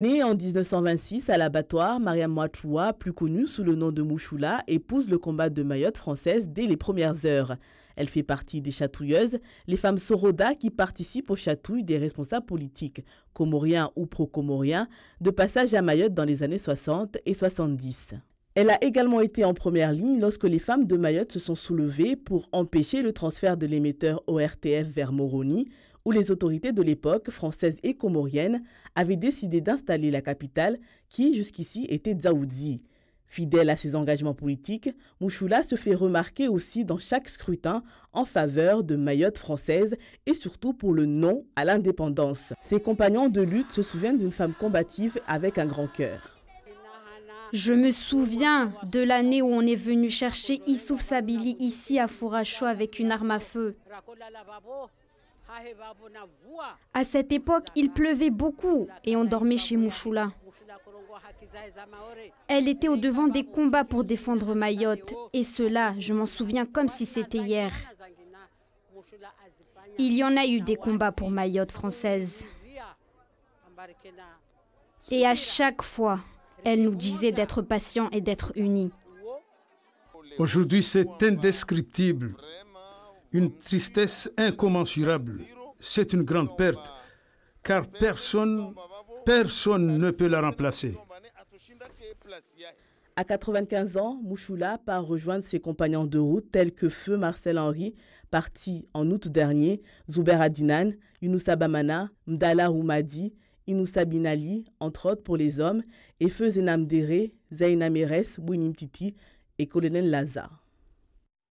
Née en 1926 à l'abattoir, Mariam Mouachoua, plus connue sous le nom de Mouchoula, épouse le combat de Mayotte française dès les premières heures. Elle fait partie des chatouilleuses, les femmes Soroda qui participent aux chatouilles des responsables politiques, comoriens ou pro-comoriens, de passage à Mayotte dans les années 60 et 70. Elle a également été en première ligne lorsque les femmes de Mayotte se sont soulevées pour empêcher le transfert de l'émetteur ORTF vers Moroni, où les autorités de l'époque, françaises et comoriennes, avaient décidé d'installer la capitale qui jusqu'ici était Dzaoudzi. Fidèle à ses engagements politiques, Mouchoula se fait remarquer aussi dans chaque scrutin en faveur de Mayotte française et surtout pour le non à l'indépendance. Ses compagnons de lutte se souviennent d'une femme combative avec un grand cœur. Je me souviens de l'année où on est venu chercher Issouf Sabili ici à Fourachou avec une arme à feu. À cette époque, il pleuvait beaucoup et on dormait chez Mouchoula. Elle était au devant des combats pour défendre Mayotte et cela, je m'en souviens comme si c'était hier. Il y en a eu des combats pour Mayotte française. Et à chaque fois, elle nous disait d'être patient et d'être unis. Aujourd'hui, c'est indescriptible une tristesse incommensurable. C'est une grande perte, car personne, personne ne peut la remplacer. À 95 ans, Mouchoula part rejoindre ses compagnons de route tels que Feu Marcel Henry, parti en août dernier, Zouber Adinan, Yunusabamana, Bamana, Mdala Roumadi, Inoussa Binali, entre autres pour les hommes, et Feu Zenam Dere, Zaina Bouinim Titi et Colonel Lazare.